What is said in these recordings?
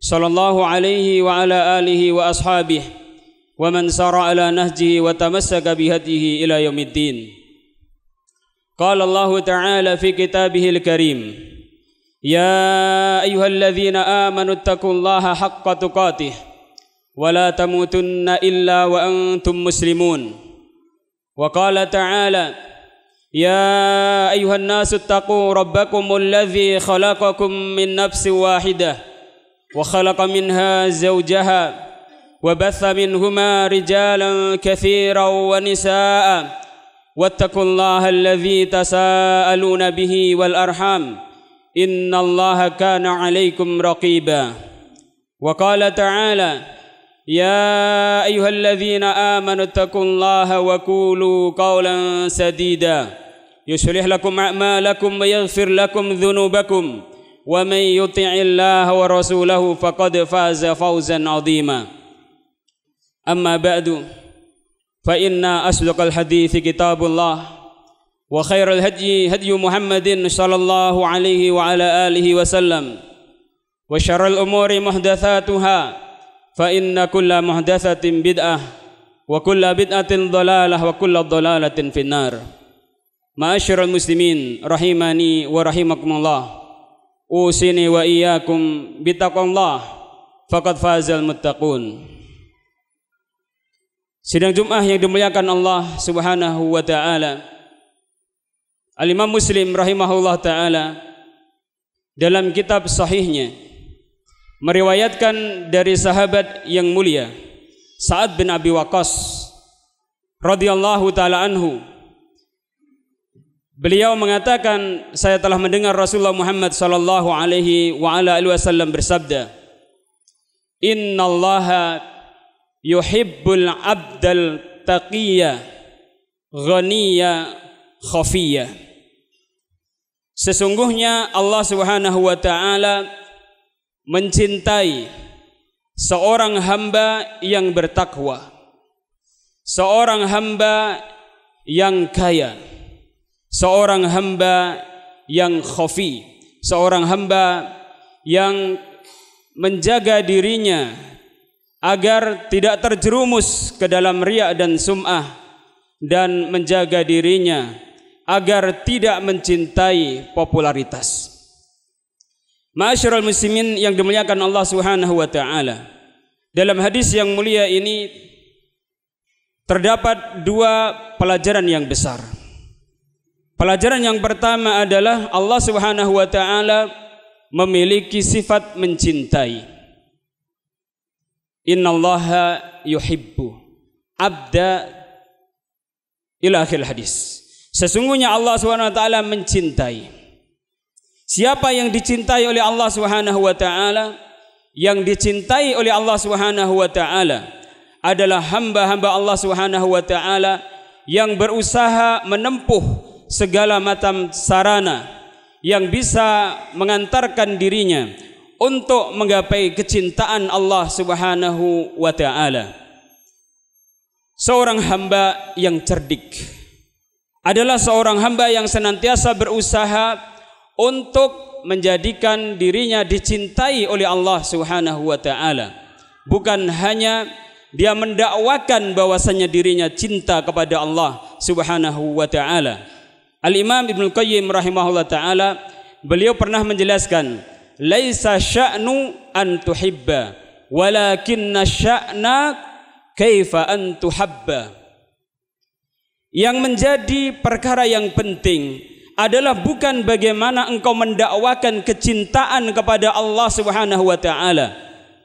صلى الله عليه وعلى آله وأصحابه ومن سار على نهجه وتمسك بهديه إلى يوم الدين قال الله تعالى في كتابه الكريم يا أيها الذين آمنوا اتقوا الله حق تقاته ولا تموتن إلا وأنتم مسلمون وقال تعالى يا أيها الناس اتقوا ربكم الذي خلقكم من نفس واحده وخلق منها زوجها وبث منهما رجالا كثيرا ونساء واتقوا الله الذي تساءلون به والارحام ان الله كان عليكم رقيبا وقال تعالى يا ايها الذين امنوا اتقوا الله وقولوا قولا سديدا يصلح لكم اعمالكم ويغفر لكم ذنوبكم ومن يطع الله ورسوله فقد فاز فوزا عظيما أما بعد فإن أصدق الحديث كتاب الله وخير الهدي هدي محمد صلى الله عليه وعلى آله وسلم وشر الأمور محدثاتها فإن كل محدثة بدعة وكل بدعة ضلالة وكل ضلالة في النار معاشر المسلمين رحمني ورحمكم الله usini wa iyyakum bittaqullah faqad fazal muttaqun Sidang Jumat yang dimuliakan Allah Subhanahu wa taala Al Imam Muslim rahimahullah taala dalam kitab sahihnya meriwayatkan dari sahabat yang mulia Sa'ad bin Abi Waqqas radhiyallahu taala anhu Beliau mengatakan saya telah mendengar Rasulullah Muhammad sallallahu alaihi wa ala alihi wasallam bersabda Innallaha yuhibbul abdal taqiyya ghaniyya khafiyya Sesungguhnya Allah Subhanahu wa taala mencintai seorang hamba yang bertakwa seorang hamba yang kaya seorang hamba yang khafi seorang hamba yang menjaga dirinya agar tidak terjerumus ke dalam riya dan sum'ah dan menjaga dirinya agar tidak mencintai popularitas. Ma'asyiral muslimin yang dimuliakan Allah Subhanahu wa taala. Dalam hadis yang mulia ini terdapat dua pelajaran yang besar. Pelajaran yang pertama adalah Allah Subhanahu wa taala memiliki sifat mencintai. Innallaha yuhibbu abda ila akhir hadis. Sesungguhnya Allah Subhanahu wa taala mencintai. Siapa yang dicintai oleh Allah Subhanahu wa taala? Yang dicintai oleh Allah Subhanahu wa taala adalah hamba-hamba Allah Subhanahu wa taala yang berusaha menempuh segala macam sarana yang bisa mengantarkan dirinya untuk menggapai kecintaan Allah Subhanahu wa taala. Seorang hamba yang cerdik adalah seorang hamba yang senantiasa berusaha untuk menjadikan dirinya dicintai oleh Allah Subhanahu wa taala. Bukan hanya dia mendakwakan bahwasanya dirinya cinta kepada Allah Subhanahu wa taala. Al-Imam Ibn qayyim rahimahullah ta'ala Beliau pernah menjelaskan Laisa sya'nu an tuhibba Walakinna sya'na Kaifa an tuhabba Yang menjadi perkara yang penting adalah bukan bagaimana engkau mendakwakan kecintaan kepada Allah Subhanahu wa taala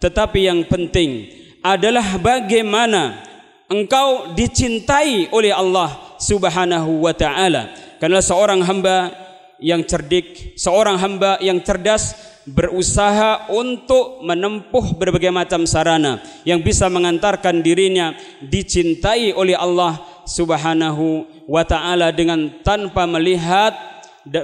tetapi yang penting adalah bagaimana engkau dicintai oleh Allah Subhanahu wa taala Karena seorang hamba yang cerdik, seorang hamba yang cerdas berusaha untuk menempuh berbagai macam sarana yang bisa mengantarkan dirinya dicintai oleh Allah Subhanahu wa taala dengan tanpa melihat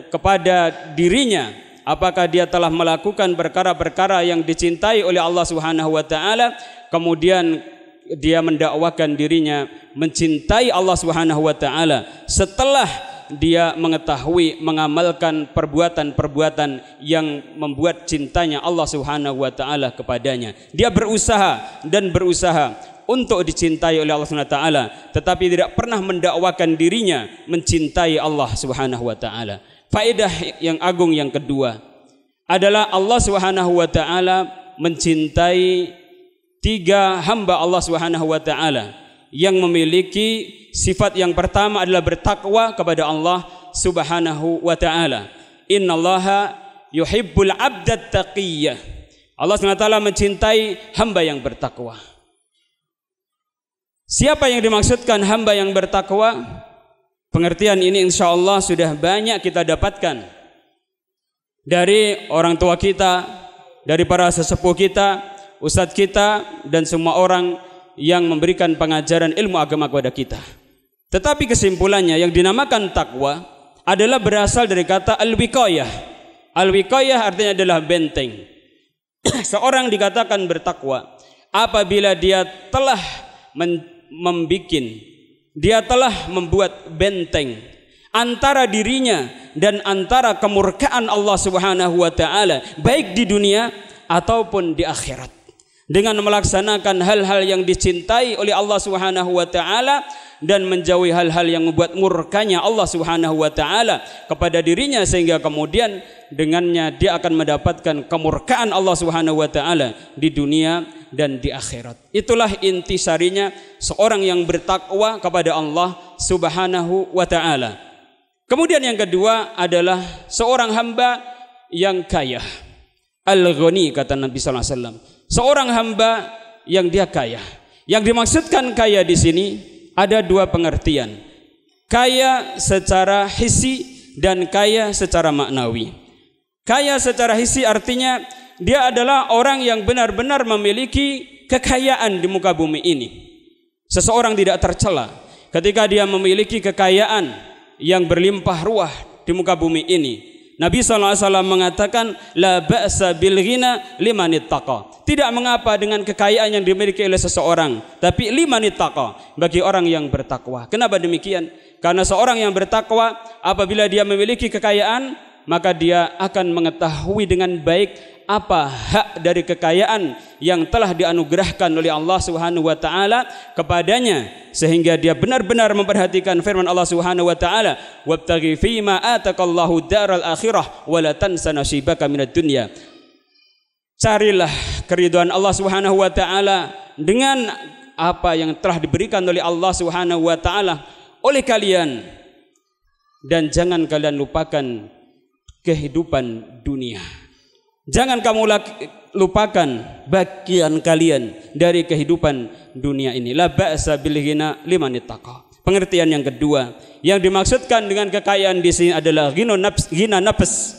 kepada dirinya apakah dia telah melakukan perkara-perkara yang dicintai oleh Allah Subhanahu wa taala kemudian dia mendakwakan dirinya mencintai Allah Subhanahu wa taala setelah dia mengetahui mengamalkan perbuatan-perbuatan yang membuat cintanya Allah Subhanahu wa taala kepadanya. Dia berusaha dan berusaha untuk dicintai oleh Allah Subhanahu wa taala, tetapi tidak pernah mendakwakan dirinya mencintai Allah Subhanahu wa taala. Faedah yang agung yang kedua adalah Allah Subhanahu wa taala mencintai tiga hamba Allah Subhanahu wa taala yang memiliki sifat yang pertama adalah bertakwa kepada Allah Subhanahu wa taala. Innallaha yuhibbul 'abdat taqiyyah. Allah SWT mencintai hamba yang bertakwa. Siapa yang dimaksudkan hamba yang bertakwa? Pengertian ini insya Allah sudah banyak kita dapatkan dari orang tua kita, dari para sesepuh kita, ustadz kita, dan semua orang yang memberikan pengajaran ilmu agama kepada kita. Tetapi kesimpulannya yang dinamakan takwa adalah berasal dari kata al-wiqayah. Al-wiqayah artinya adalah benteng. Seorang dikatakan bertakwa apabila dia telah men- membikin dia telah membuat benteng antara dirinya dan antara kemurkaan Allah Subhanahu wa taala baik di dunia ataupun di akhirat dengan melaksanakan hal-hal yang dicintai oleh Allah Subhanahu wa taala dan menjauhi hal-hal yang membuat murkanya Allah Subhanahu wa taala kepada dirinya sehingga kemudian dengannya dia akan mendapatkan kemurkaan Allah Subhanahu wa taala di dunia dan di akhirat. Itulah inti sarinya seorang yang bertakwa kepada Allah Subhanahu wa taala. Kemudian yang kedua adalah seorang hamba yang kaya. Al-Ghani kata Nabi sallallahu alaihi wasallam. Seorang hamba yang dia kaya. Yang dimaksudkan kaya di sini ada dua pengertian. Kaya secara hisi dan kaya secara maknawi. Kaya secara hisi artinya dia adalah orang yang benar-benar memiliki kekayaan di muka bumi ini. Seseorang tidak tercela ketika dia memiliki kekayaan yang berlimpah ruah di muka bumi ini. Nabi SAW mengatakan la ba'sa bil ghina liman Tidak mengapa dengan kekayaan yang dimiliki oleh seseorang, tapi liman ittaqa bagi orang yang bertakwa. Kenapa demikian? Karena seorang yang bertakwa apabila dia memiliki kekayaan, maka dia akan mengetahui dengan baik apa hak dari kekayaan yang telah dianugerahkan oleh Allah Subhanahu wa taala kepadanya sehingga dia benar-benar memperhatikan firman Allah Subhanahu wa taala wabtaghi fi ma atakallahu daral akhirah wala tansa nasibaka minad dunya carilah keriduan Allah Subhanahu wa taala dengan apa yang telah diberikan oleh Allah Subhanahu wa taala oleh kalian dan jangan kalian lupakan kehidupan dunia. Jangan kamu lupakan bagian kalian dari kehidupan dunia ini. La ba'sa bil ghina liman ittaqa. Pengertian yang kedua, yang dimaksudkan dengan kekayaan di sini adalah ghina nafs, ghina nafs,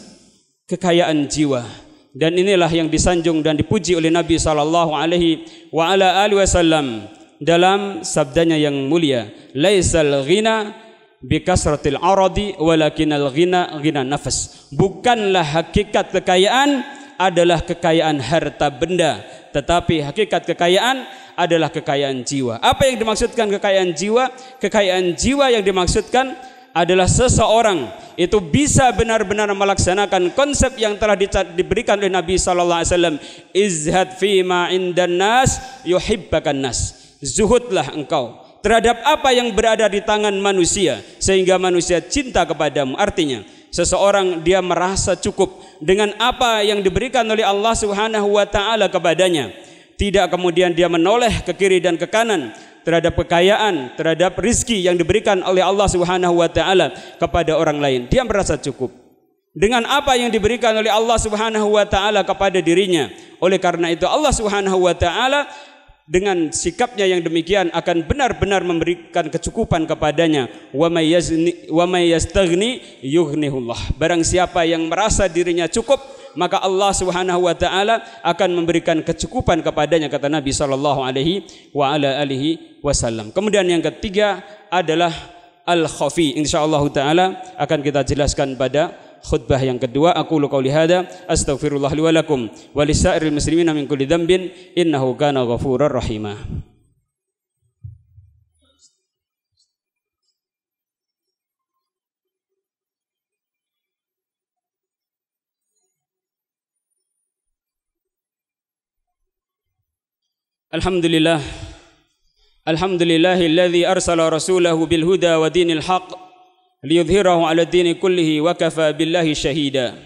kekayaan jiwa. Dan inilah yang disanjung dan dipuji oleh Nabi sallallahu alaihi wa ala alihi wasallam dalam sabdanya yang mulia, laisal ghina bi kasratil aradi walakin al ghina ghina nafs. Bukanlah hakikat kekayaan adalah kekayaan harta benda tetapi hakikat kekayaan adalah kekayaan jiwa. Apa yang dimaksudkan kekayaan jiwa? Kekayaan jiwa yang dimaksudkan adalah seseorang itu bisa benar-benar melaksanakan konsep yang telah diberikan oleh Nabi saw. alaihi wasallam, izhad fi ma nas yuhibbakan nas. Zuhudlah engkau terhadap apa yang berada di tangan manusia sehingga manusia cinta kepadamu. Artinya, seseorang dia merasa cukup dengan apa yang diberikan oleh Allah Subhanahu wa taala kepadanya tidak kemudian dia menoleh ke kiri dan ke kanan terhadap kekayaan terhadap rizki yang diberikan oleh Allah Subhanahu wa taala kepada orang lain dia merasa cukup dengan apa yang diberikan oleh Allah Subhanahu wa taala kepada dirinya oleh karena itu Allah Subhanahu wa taala dengan sikapnya yang demikian akan benar-benar memberikan kecukupan kepadanya wa may yastaghni yughnihullah barang siapa yang merasa dirinya cukup maka Allah Subhanahu wa taala akan memberikan kecukupan kepadanya kata Nabi sallallahu alaihi wa ala alihi wasallam kemudian yang ketiga adalah al khafi insyaallah taala akan kita jelaskan pada khutbah yang kedua aku lu qauli hadza astaghfirullah li wa lakum wa lisairil muslimina min kulli dzambin innahu kana ghafurar rahimah الحمد لله الحمد لله الذي أرسل رسوله بالهدى ودين الحق liyudhhirahu ala dini kullihi wa kafa billahi shahida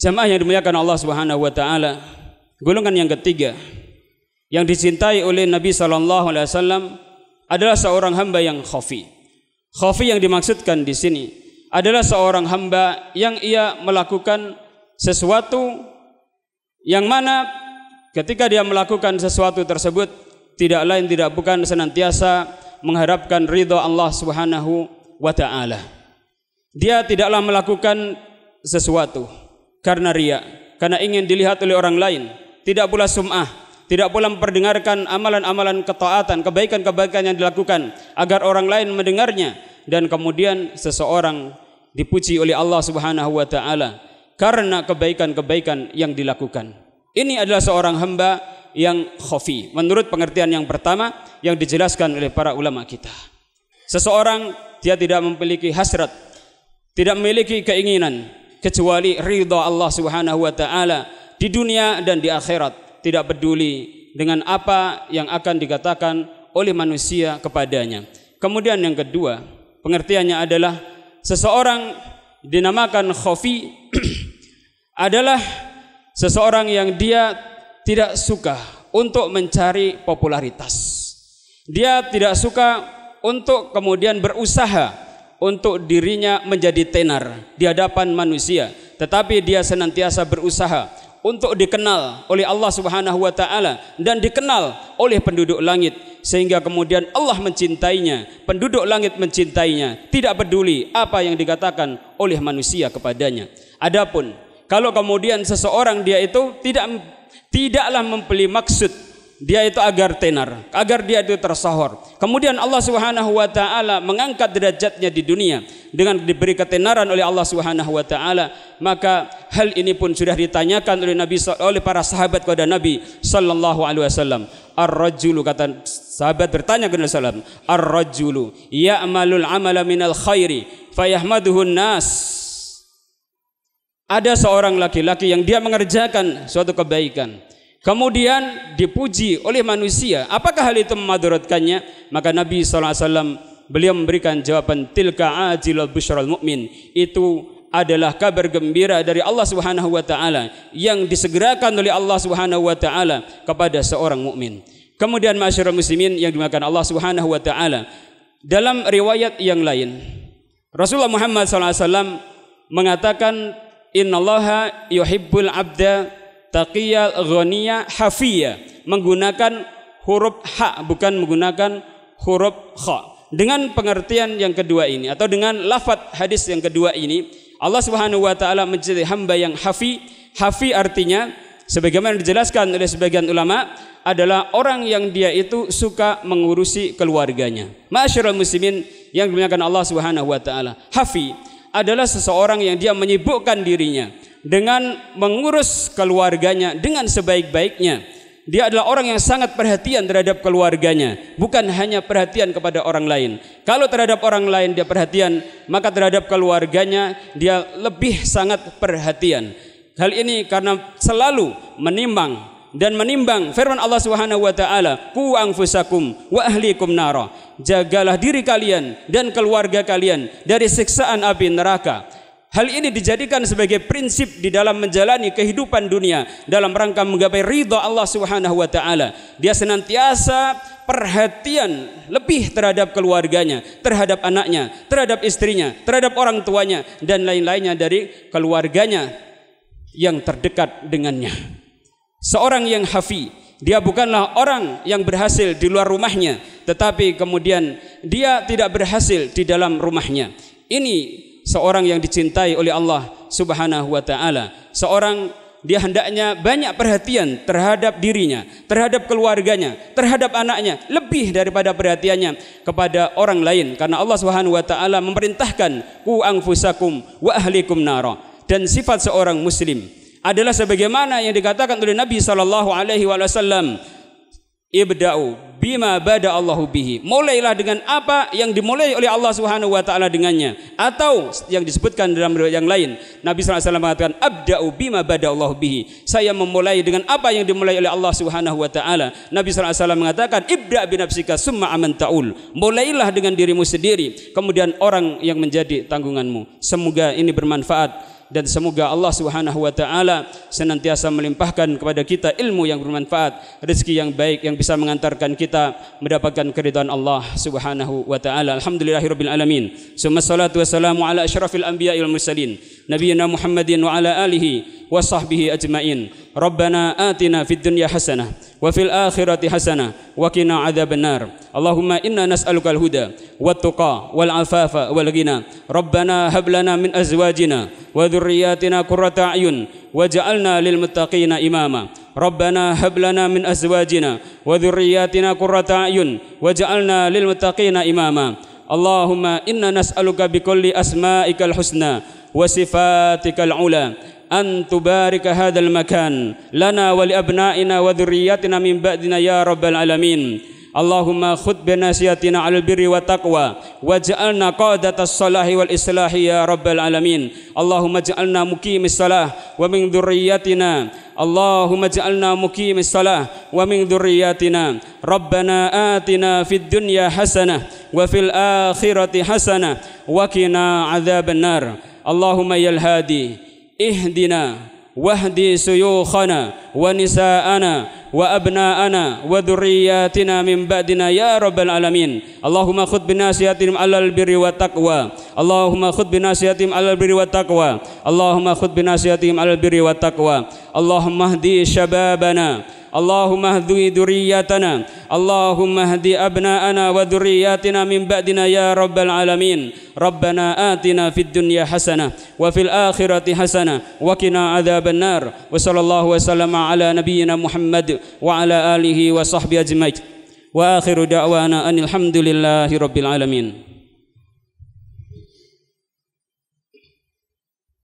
jamaah yang dimuliakan Allah Subhanahu wa taala golongan yang ketiga yang dicintai oleh Nabi sallallahu alaihi wasallam adalah seorang hamba yang khafi khafi yang dimaksudkan di sini adalah seorang hamba yang ia melakukan sesuatu yang mana ketika dia melakukan sesuatu tersebut tidak lain tidak bukan senantiasa mengharapkan ridha Allah Subhanahu wa taala. Dia tidaklah melakukan sesuatu karena riya, karena ingin dilihat oleh orang lain, tidak pula sum'ah, tidak pula memperdengarkan amalan-amalan ketaatan, kebaikan-kebaikan yang dilakukan agar orang lain mendengarnya dan kemudian seseorang dipuji oleh Allah Subhanahu wa taala karena kebaikan-kebaikan yang dilakukan. Ini adalah seorang hamba yang khafi. Menurut pengertian yang pertama yang dijelaskan oleh para ulama kita. Seseorang dia tidak memiliki hasrat, tidak memiliki keinginan kecuali ridha Allah Subhanahu wa taala di dunia dan di akhirat, tidak peduli dengan apa yang akan dikatakan oleh manusia kepadanya. Kemudian yang kedua, pengertiannya adalah seseorang dinamakan khafi adalah seseorang yang dia tidak suka untuk mencari popularitas. Dia tidak suka untuk kemudian berusaha untuk dirinya menjadi tenar di hadapan manusia, tetapi dia senantiasa berusaha untuk dikenal oleh Allah Subhanahu wa taala dan dikenal oleh penduduk langit sehingga kemudian Allah mencintainya, penduduk langit mencintainya, tidak peduli apa yang dikatakan oleh manusia kepadanya. Adapun kalau kemudian seseorang dia itu tidak tidaklah membeli maksud dia itu agar tenar, agar dia itu tersahor. Kemudian Allah Subhanahu wa taala mengangkat derajatnya di dunia dengan diberi ketenaran oleh Allah Subhanahu wa taala, maka hal ini pun sudah ditanyakan oleh Nabi oleh para sahabat kepada Nabi sallallahu alaihi wasallam. Ar-rajulu kata sahabat bertanya kepada Nabi sallallahu alaihi wasallam, ar-rajulu ya'malul 'amala minal khairi fayahmaduhun nas ada seorang laki-laki yang dia mengerjakan suatu kebaikan kemudian dipuji oleh manusia apakah hal itu memadaratkannya maka Nabi SAW beliau memberikan jawaban tilka ajilal busyral mu'min itu adalah kabar gembira dari Allah Subhanahu wa taala yang disegerakan oleh Allah Subhanahu wa taala kepada seorang mukmin. Kemudian masyarakat muslimin yang dimakan Allah Subhanahu wa taala dalam riwayat yang lain Rasulullah Muhammad sallallahu alaihi wasallam mengatakan innallaha yuhibbul abda taqiyal ghaniya hafiya menggunakan huruf ha bukan menggunakan huruf kha dengan pengertian yang kedua ini atau dengan lafaz hadis yang kedua ini Allah Subhanahu wa taala menjadi hamba yang hafi hafi artinya sebagaimana dijelaskan oleh sebagian ulama adalah orang yang dia itu suka mengurusi keluarganya. Masyarul muslimin yang dimuliakan Allah Subhanahu wa taala. Hafi adalah seseorang yang dia menyibukkan dirinya dengan mengurus keluarganya dengan sebaik-baiknya. Dia adalah orang yang sangat perhatian terhadap keluarganya, bukan hanya perhatian kepada orang lain. Kalau terhadap orang lain dia perhatian, maka terhadap keluarganya dia lebih sangat perhatian. Hal ini karena selalu menimbang dan menimbang firman Allah Subhanahu wa taala, "Qu anfusakum wa ahlikum nara." Jagalah diri kalian dan keluarga kalian dari siksaan api neraka. Hal ini dijadikan sebagai prinsip di dalam menjalani kehidupan dunia dalam rangka menggapai ridha Allah Subhanahu wa taala. Dia senantiasa perhatian lebih terhadap keluarganya, terhadap anaknya, terhadap istrinya, terhadap orang tuanya dan lain-lainnya dari keluarganya yang terdekat dengannya seorang yang hafi dia bukanlah orang yang berhasil di luar rumahnya tetapi kemudian dia tidak berhasil di dalam rumahnya ini seorang yang dicintai oleh Allah Subhanahu wa taala seorang dia hendaknya banyak perhatian terhadap dirinya terhadap keluarganya terhadap anaknya lebih daripada perhatiannya kepada orang lain karena Allah Subhanahu wa taala memerintahkan ku anfusakum wa ahlikum nara dan sifat seorang muslim adalah sebagaimana yang dikatakan oleh Nabi sallallahu alaihi wasallam ibda'u bima bada Allahu bihi mulailah dengan apa yang dimulai oleh Allah Subhanahu wa taala dengannya atau yang disebutkan dalam riwayat yang lain Nabi sallallahu alaihi wasallam mengatakan abda'u bima bada Allahu bihi saya memulai dengan apa yang dimulai oleh Allah Subhanahu wa taala Nabi sallallahu alaihi wasallam mengatakan ibda' bi nafsika summa aman ta'ul mulailah dengan dirimu sendiri kemudian orang yang menjadi tanggunganmu semoga ini bermanfaat dan semoga Allah Subhanahu wa taala senantiasa melimpahkan kepada kita ilmu yang bermanfaat, rezeki yang baik yang bisa mengantarkan kita mendapatkan keridhaan Allah Subhanahu wa taala. Alhamdulillahirabbil alamin. Summa salatu wassalamu ala asyrafil anbiya wal mursalin, nabiyyina Muhammadin wa ala alihi wa sahbihi ajmain. Rabbana atina fid dunya hasanah wa fil akhirati hasanah وقنا عذاب النار اللهم إنا نسألك الهدى والتقى والعفاف والغنى ربنا هب لنا من أزواجنا وذرياتنا قرة أعين وجعلنا للمتقين إماما ربنا هب لنا من أزواجنا وذرياتنا قرة أعين وجعلنا للمتقين إماما اللهم إنا نسألك بكل أسمائك الحسنى وصفاتك العلى أن تبارك هذا المكان لنا ولأبنائنا وذريتنا من بعدنا يا رب العالمين اللهم خذ بناسيتنا على البر والتقوى واجعلنا قادة الصلاح والإصلاح يا رب العالمين اللهم اجعلنا مقيم الصلاة ومن ذريتنا اللهم اجعلنا مقيم الصلاة ومن ذرياتنا ربنا آتنا في الدنيا حسنة وفي الآخرة حسنة وقنا عذاب النار اللهم يا الهادي اهدنا واهدي شيوخنا ونساءنا وأبناءنا وذرياتنا من بعدنا يا رب العالمين اللهم خذ بناصيتهم على البر والتقوى اللهم خذ بناصيتهم على البر والتقوى اللهم خذ بناصيتهم على البر والتقوى اللهم اهدي شبابنا اللهم اهدي ذريتنا اللهم اهد أبناءنا وذرياتنا من بعدنا يا رب العالمين ربنا آتنا في الدنيا حسنة وفي الآخرة حسنة وقنا عذاب النار وصلى الله وسلم على نبينا محمد وعلى آله وصحبه أجمعين وآخر دعوانا أن الحمد لله رب العالمين